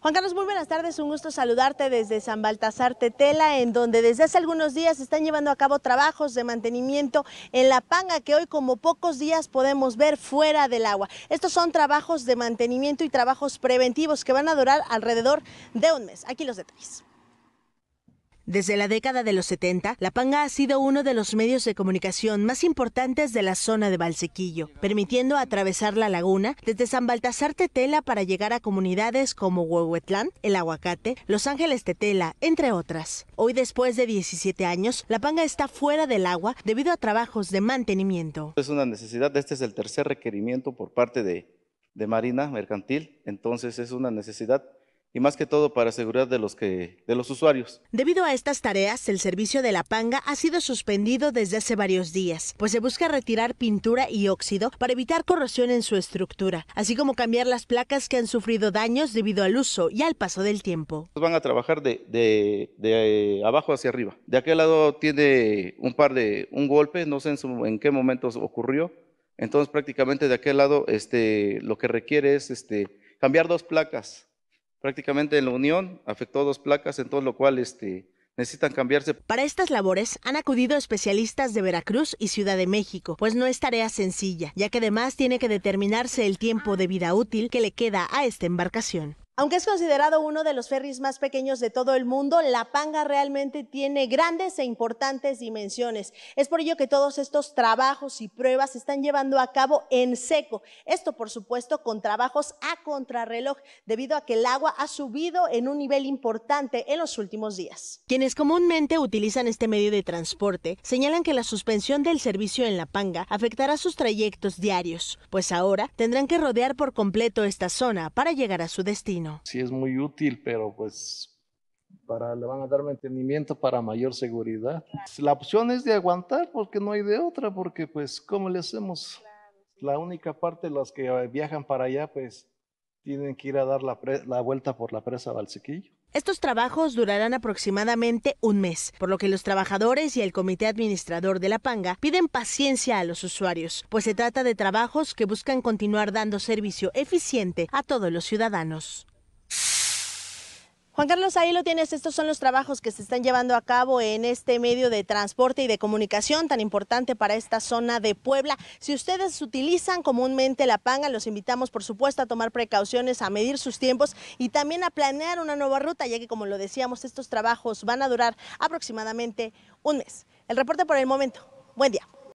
Juan Carlos, muy buenas tardes, un gusto saludarte desde San Baltasar Tetela, en donde desde hace algunos días están llevando a cabo trabajos de mantenimiento en la panga que hoy como pocos días podemos ver fuera del agua. Estos son trabajos de mantenimiento y trabajos preventivos que van a durar alrededor de un mes. Aquí los detalles. Desde la década de los 70, La Panga ha sido uno de los medios de comunicación más importantes de la zona de Valsequillo, permitiendo atravesar la laguna desde San Baltasar Tetela para llegar a comunidades como Huehuetlán, El Aguacate, Los Ángeles Tetela, entre otras. Hoy, después de 17 años, La Panga está fuera del agua debido a trabajos de mantenimiento. Es una necesidad, este es el tercer requerimiento por parte de, de Marina Mercantil, entonces es una necesidad y más que todo para seguridad de los que de los usuarios. Debido a estas tareas, el servicio de la Panga ha sido suspendido desde hace varios días, pues se busca retirar pintura y óxido para evitar corrosión en su estructura, así como cambiar las placas que han sufrido daños debido al uso y al paso del tiempo. Van a trabajar de, de, eh, abajo hacia arriba. De aquel lado tiene un par de un golpe, no sé en, qué momento ocurrió. Entonces prácticamente de aquel lado este, lo que requiere es este, cambiar dos placas prácticamente en la Unión, afectó dos placas, en todo lo cual este, necesitan cambiarse. Para estas labores han acudido especialistas de Veracruz y Ciudad de México, pues no es tarea sencilla, ya que además tiene que determinarse el tiempo de vida útil que le queda a esta embarcación. Aunque es considerado uno de los ferries más pequeños de todo el mundo, La Panga realmente tiene grandes e importantes dimensiones. Es por ello que todos estos trabajos y pruebas se están llevando a cabo en seco. Esto, por supuesto, con trabajos a contrarreloj, debido a que el agua ha subido en un nivel importante en los últimos días. Quienes comúnmente utilizan este medio de transporte señalan que la suspensión del servicio en La Panga afectará sus trayectos diarios, pues ahora tendrán que rodear por completo esta zona para llegar a su destino. Sí, es muy útil, pero pues para le van a dar mantenimiento para mayor seguridad. La opción es de aguantar porque no hay de otra, porque pues ¿cómo le hacemos? La única parte, las que eh, viajan para allá, pues tienen que ir a dar la, la vuelta por la presa balsequillo. Estos trabajos durarán aproximadamente un mes, por lo que los trabajadores y el comité administrador de la Panga piden paciencia a los usuarios, pues se trata de trabajos que buscan continuar dando servicio eficiente a todos los ciudadanos. Juan Carlos, ahí lo tienes. Estos son los trabajos que se están llevando a cabo en este medio de transporte y de comunicación tan importante para esta zona de Puebla. Si ustedes utilizan comúnmente la panga, los invitamos, por supuesto, a tomar precauciones, a medir sus tiempos y también a planear una nueva ruta, ya que, como lo decíamos, estos trabajos van a durar aproximadamente un mes. El reporte por el momento. Buen día.